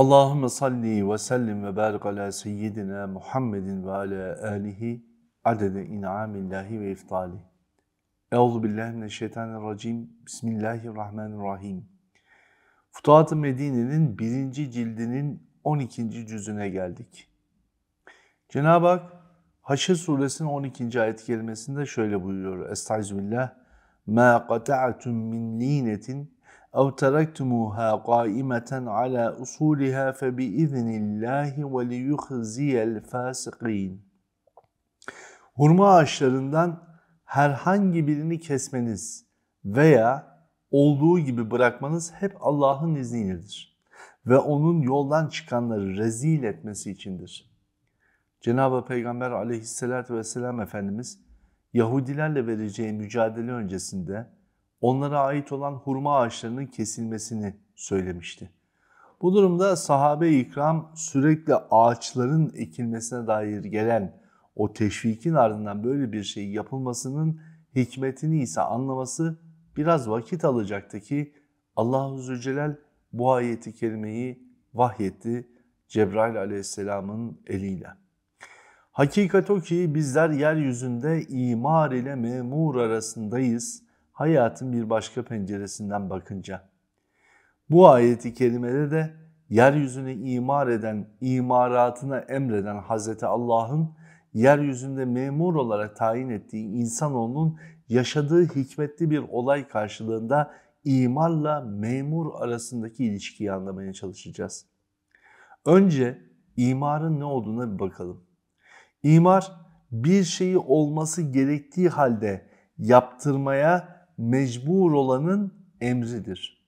Allahümme salli ve sellim ve barik ala seyyidina Muhammedin ve ala alihi adede in'amillahi ve iftali. Euzu billahi mineşşeytanirracim. Bismillahirrahmanirrahim. Futuhat-ı Medine'nin birinci cildinin 12. cüzüne geldik. Cenab-ı Hak Haşr suresinin 12. ayet kelimesinde şöyle buyuruyor. Estaizu billah. مَا قَتَعَتُمْ مِنْ لِينَةٍ أو تركتموها قائمة على أصولها فبإذن الله وليخزي الفاسقين Hurma ağaçlarından herhangi birini kesmeniz veya olduğu gibi bırakmanız hep Allah'ın izniyledir ve onun yoldan çıkanları rezil etmesi içindir. Cenab-ı Peygamber aleyhissalatü vesselam Efendimiz Yahudilerle vereceği mücadele öncesinde onlara ait olan hurma ağaçlarının kesilmesini söylemişti. Bu durumda sahabe-i ikram sürekli ağaçların ekilmesine dair gelen o teşvikin ardından böyle bir şey yapılmasının hikmetini ise anlaması biraz vakit alacaktı ki Allahu Zülcelal bu ayeti kerimeyi vahyetti Cebrail aleyhisselamın eliyle. Hakikat o ki bizler yeryüzünde imar ile memur arasındayız hayatın bir başka penceresinden bakınca. Bu ayeti kerimede de yeryüzünü imar eden, imaratına emreden Hazreti Allah'ın yeryüzünde memur olarak tayin ettiği insanoğlunun yaşadığı hikmetli bir olay karşılığında imarla memur arasındaki ilişkiyi anlamaya çalışacağız. Önce imarın ne olduğuna bir bakalım. İmar bir şeyi olması gerektiği halde yaptırmaya mecbur olanın emridir.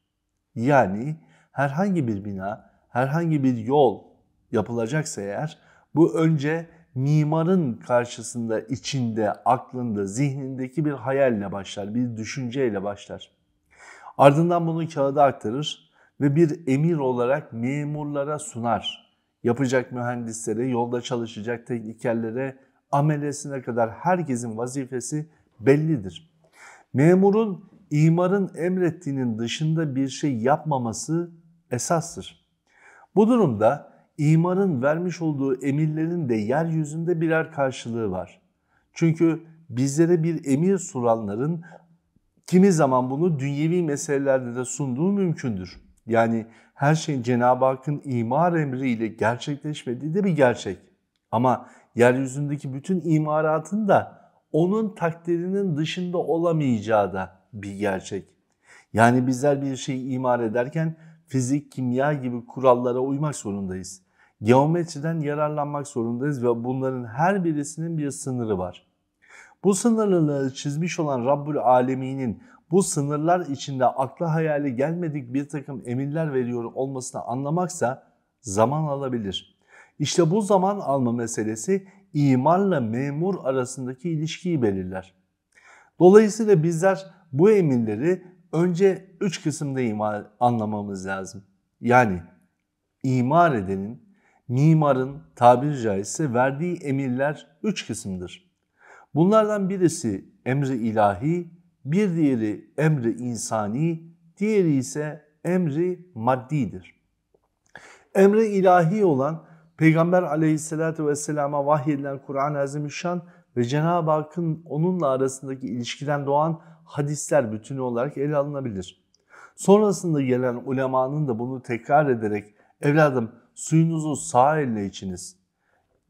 Yani herhangi bir bina, herhangi bir yol yapılacaksa eğer bu önce mimarın karşısında, içinde, aklında, zihnindeki bir hayalle başlar, bir düşünceyle başlar. Ardından bunu kağıda aktarır ve bir emir olarak memurlara sunar. Yapacak mühendislere, yolda çalışacak teknikerlere, amelesine kadar herkesin vazifesi bellidir. Memurun imarın emrettiğinin dışında bir şey yapmaması esastır. Bu durumda imarın vermiş olduğu emirlerin de yeryüzünde birer karşılığı var. Çünkü bizlere bir emir soranların kimi zaman bunu dünyevi meselelerde de sunduğu mümkündür. Yani her şeyin Cenab-ı Hakk'ın imar emriyle gerçekleşmediği de bir gerçek. Ama yeryüzündeki bütün imaratın da onun takdirinin dışında olamayacağı da bir gerçek. Yani bizler bir şeyi imar ederken fizik, kimya gibi kurallara uymak zorundayız. Geometriden yararlanmak zorundayız ve bunların her birisinin bir sınırı var. Bu sınırları çizmiş olan Rabbül Alemin'in bu sınırlar içinde akla hayali gelmedik bir takım emirler veriyor olmasını anlamaksa zaman alabilir. İşte bu zaman alma meselesi imarla memur arasındaki ilişkiyi belirler. Dolayısıyla bizler bu emirleri önce üç kısımda imar, anlamamız lazım. Yani imar edenin, mimarın tabiri caizse verdiği emirler üç kısımdır. Bunlardan birisi emri ilahi, bir diğeri emri insani, diğeri ise emri maddidir. Emri ilahi olan Peygamber aleyhissalatü vesselama vahyedilen Kur'an-ı Azimüşşan ve Cenab-ı Hakk'ın onunla arasındaki ilişkiden doğan hadisler bütünü olarak ele alınabilir. Sonrasında gelen ulemanın da bunu tekrar ederek evladım suyunuzu sağ elle içiniz,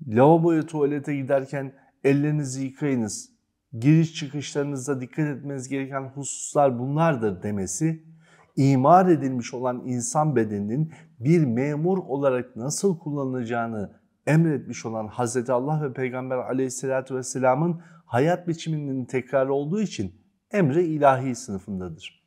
lavaboya tuvalete giderken ellerinizi yıkayınız, giriş çıkışlarınızda dikkat etmeniz gereken hususlar bunlardır demesi imar edilmiş olan insan bedeninin bir memur olarak nasıl kullanılacağını emretmiş olan Hazreti Allah ve Peygamber aleyhissalatü vesselamın hayat biçiminin tekrar olduğu için emre ilahi sınıfındadır.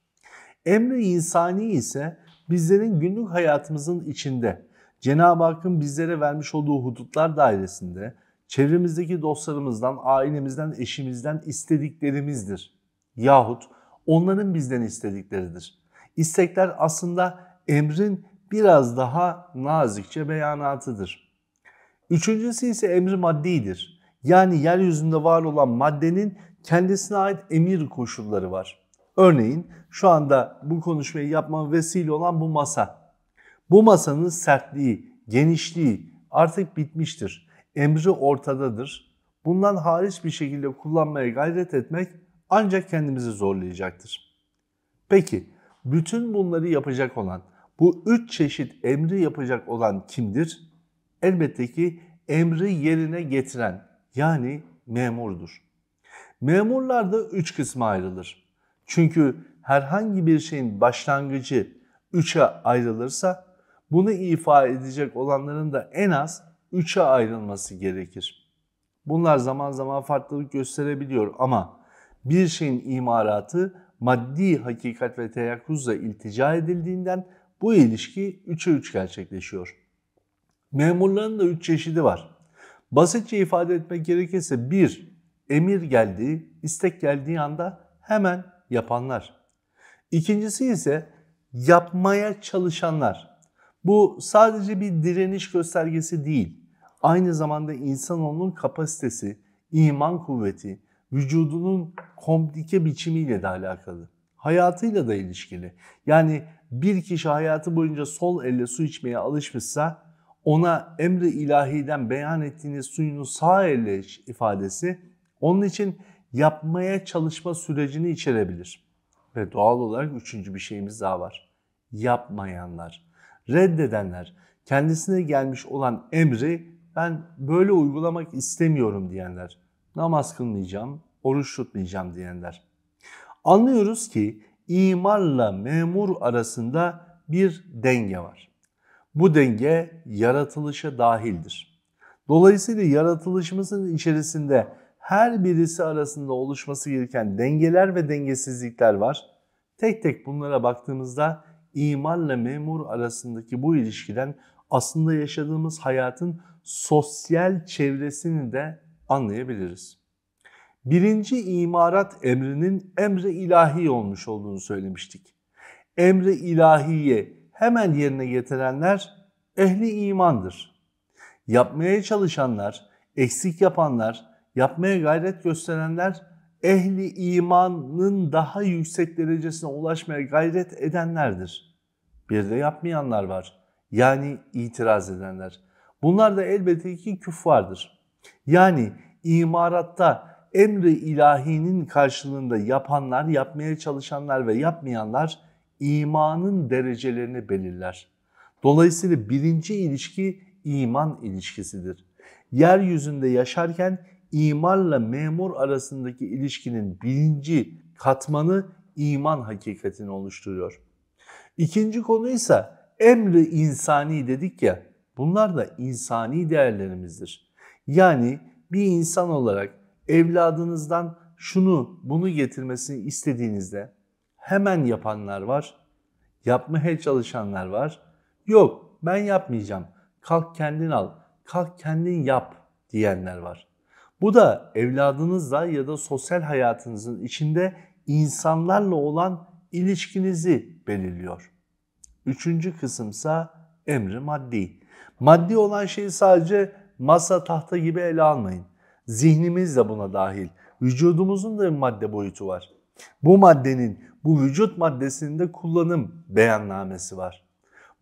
Emre insani ise bizlerin günlük hayatımızın içinde, Cenab-ı Hakk'ın bizlere vermiş olduğu hudutlar dairesinde, çevremizdeki dostlarımızdan, ailemizden, eşimizden istediklerimizdir. Yahut onların bizden istedikleridir. İstekler aslında emrin biraz daha nazikçe beyanatıdır. Üçüncüsü ise emri maddidir. Yani yeryüzünde var olan maddenin kendisine ait emir koşulları var. Örneğin şu anda bu konuşmayı yapma vesile olan bu masa. Bu masanın sertliği, genişliği artık bitmiştir. Emri ortadadır. Bundan hariç bir şekilde kullanmaya gayret etmek ancak kendimizi zorlayacaktır. Peki bütün bunları yapacak olan, bu üç çeşit emri yapacak olan kimdir? Elbette ki emri yerine getiren yani memurdur. Memurlar da üç kısma ayrılır. Çünkü herhangi bir şeyin başlangıcı üçe ayrılırsa bunu ifa edecek olanların da en az üçe ayrılması gerekir. Bunlar zaman zaman farklılık gösterebiliyor ama bir şeyin imaratı maddi hakikat ve teyakkuzla iltica edildiğinden bu ilişki 3'e 3 gerçekleşiyor. Memurların da 3 çeşidi var. Basitçe ifade etmek gerekirse 1. Emir geldiği, istek geldiği anda hemen yapanlar. İkincisi ise yapmaya çalışanlar. Bu sadece bir direniş göstergesi değil. Aynı zamanda insanoğlunun kapasitesi, iman kuvveti, vücudunun komplike biçimiyle de alakalı. Hayatıyla da ilişkili. Yani bir kişi hayatı boyunca sol elle su içmeye alışmışsa ona emri ilahiden beyan ettiğiniz suyunu sağ elle ifadesi onun için yapmaya çalışma sürecini içerebilir. Ve doğal olarak üçüncü bir şeyimiz daha var. Yapmayanlar, reddedenler, kendisine gelmiş olan emri ben böyle uygulamak istemiyorum diyenler. Namaz kılmayacağım, oruç tutmayacağım diyenler. Anlıyoruz ki imarla memur arasında bir denge var. Bu denge yaratılışa dahildir. Dolayısıyla yaratılışımızın içerisinde her birisi arasında oluşması gereken dengeler ve dengesizlikler var. Tek tek bunlara baktığımızda imanla memur arasındaki bu ilişkiden aslında yaşadığımız hayatın sosyal çevresini de anlayabiliriz birinci imarat emrinin emre ilahi olmuş olduğunu söylemiştik. Emre ilahiye hemen yerine getirenler ehli imandır. Yapmaya çalışanlar, eksik yapanlar, yapmaya gayret gösterenler ehli imanın daha yüksek derecesine ulaşmaya gayret edenlerdir. Bir de yapmayanlar var. Yani itiraz edenler. Bunlar da elbette ki küffardır. Yani imaratta emri ilahinin karşılığında yapanlar, yapmaya çalışanlar ve yapmayanlar imanın derecelerini belirler. Dolayısıyla birinci ilişki iman ilişkisidir. Yeryüzünde yaşarken imarla memur arasındaki ilişkinin birinci katmanı iman hakikatini oluşturuyor. İkinci konu ise emri insani dedik ya bunlar da insani değerlerimizdir. Yani bir insan olarak evladınızdan şunu bunu getirmesini istediğinizde hemen yapanlar var, yapmaya çalışanlar var. Yok ben yapmayacağım, kalk kendin al, kalk kendin yap diyenler var. Bu da evladınızla ya da sosyal hayatınızın içinde insanlarla olan ilişkinizi belirliyor. Üçüncü kısımsa emri maddi. Maddi olan şeyi sadece masa tahta gibi ele almayın. Zihnimiz de buna dahil. Vücudumuzun da bir madde boyutu var. Bu maddenin, bu vücut maddesinde kullanım beyannamesi var.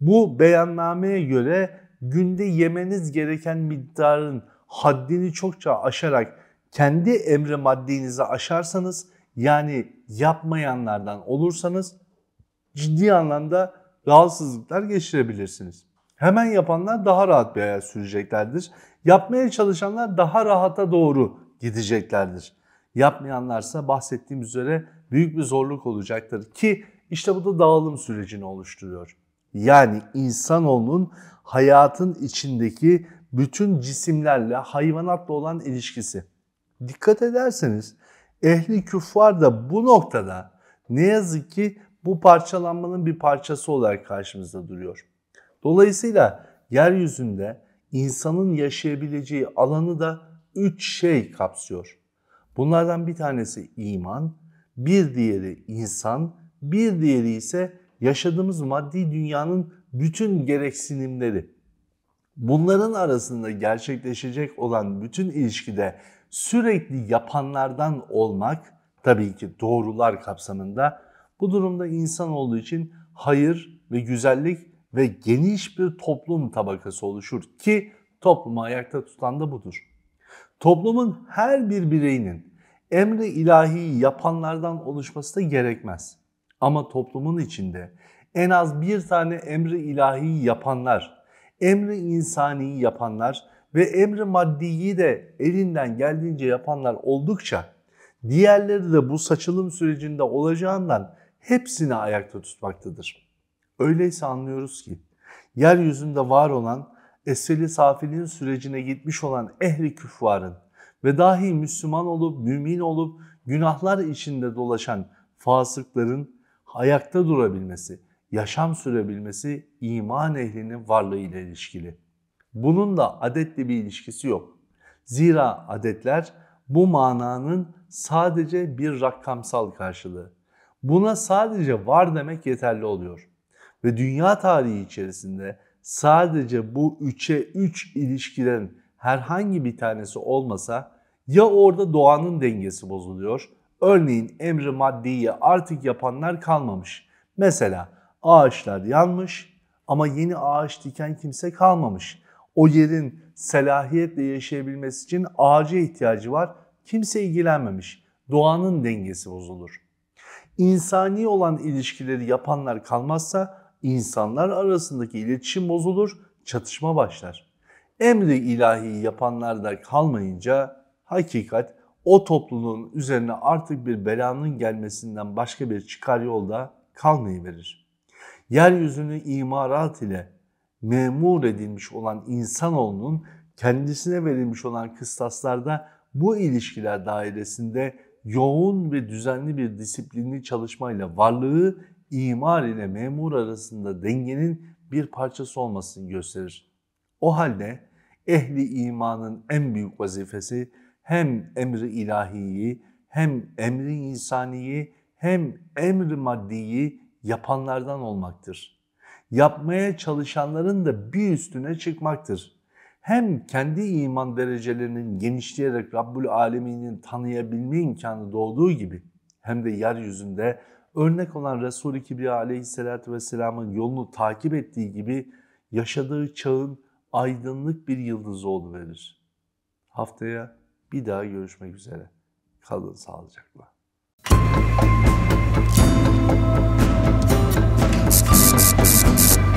Bu beyannameye göre günde yemeniz gereken miktarın haddini çokça aşarak kendi emre maddenizi aşarsanız yani yapmayanlardan olursanız ciddi anlamda rahatsızlıklar geçirebilirsiniz. Hemen yapanlar daha rahat bir hayat süreceklerdir. Yapmaya çalışanlar daha rahata doğru gideceklerdir. Yapmayanlarsa bahsettiğim üzere büyük bir zorluk olacaktır ki işte bu da dağılım sürecini oluşturuyor. Yani insanoğlunun hayatın içindeki bütün cisimlerle hayvanatla olan ilişkisi. Dikkat ederseniz ehli küffar da bu noktada ne yazık ki bu parçalanmanın bir parçası olarak karşımızda duruyor. Dolayısıyla yeryüzünde insanın yaşayabileceği alanı da üç şey kapsıyor. Bunlardan bir tanesi iman, bir diğeri insan, bir diğeri ise yaşadığımız maddi dünyanın bütün gereksinimleri. Bunların arasında gerçekleşecek olan bütün ilişkide sürekli yapanlardan olmak tabii ki doğrular kapsamında bu durumda insan olduğu için hayır ve güzellik ve geniş bir toplum tabakası oluşur ki toplumu ayakta tutan da budur. Toplumun her bir bireyinin emri ilahi yapanlardan oluşması da gerekmez. Ama toplumun içinde en az bir tane emri ilahi yapanlar, emri insani yapanlar ve emri maddiyi de elinden geldiğince yapanlar oldukça diğerleri de bu saçılım sürecinde olacağından hepsini ayakta tutmaktadır. Öyleyse anlıyoruz ki yeryüzünde var olan esveli safilin sürecine gitmiş olan ehli küffarın ve dahi Müslüman olup mümin olup günahlar içinde dolaşan fasıkların ayakta durabilmesi, yaşam sürebilmesi iman ehlinin ile ilişkili. Bunun da adetli bir ilişkisi yok. Zira adetler bu mananın sadece bir rakamsal karşılığı. Buna sadece var demek yeterli oluyor ve dünya tarihi içerisinde sadece bu üçe üç ilişkilerin herhangi bir tanesi olmasa ya orada doğanın dengesi bozuluyor. Örneğin emri maddiyi artık yapanlar kalmamış. Mesela ağaçlar yanmış ama yeni ağaç diken kimse kalmamış. O yerin selahiyetle yaşayabilmesi için ağaca ihtiyacı var. Kimse ilgilenmemiş. Doğanın dengesi bozulur. İnsani olan ilişkileri yapanlar kalmazsa insanlar arasındaki iletişim bozulur, çatışma başlar. Emri ilahi yapanlar da kalmayınca hakikat o topluluğun üzerine artık bir belanın gelmesinden başka bir çıkar yolda kalmayıverir. Yeryüzünü imarat ile memur edilmiş olan insanoğlunun kendisine verilmiş olan kıstaslarda bu ilişkiler dairesinde yoğun ve düzenli bir disiplinli çalışmayla varlığı imar ile memur arasında dengenin bir parçası olmasını gösterir. O halde ehli imanın en büyük vazifesi hem emri ilahiyi hem emri insaniyi hem emri maddiyi yapanlardan olmaktır. Yapmaya çalışanların da bir üstüne çıkmaktır. Hem kendi iman derecelerinin genişleyerek Rabbül Alemin'in tanıyabilme imkanı doğduğu gibi hem de yeryüzünde örnek olan Resul-i Kibriya aleyhisselatü vesselamın yolunu takip ettiği gibi yaşadığı çağın aydınlık bir yıldızı oluverir. Haftaya bir daha görüşmek üzere. Kalın sağlıcakla. Thank you.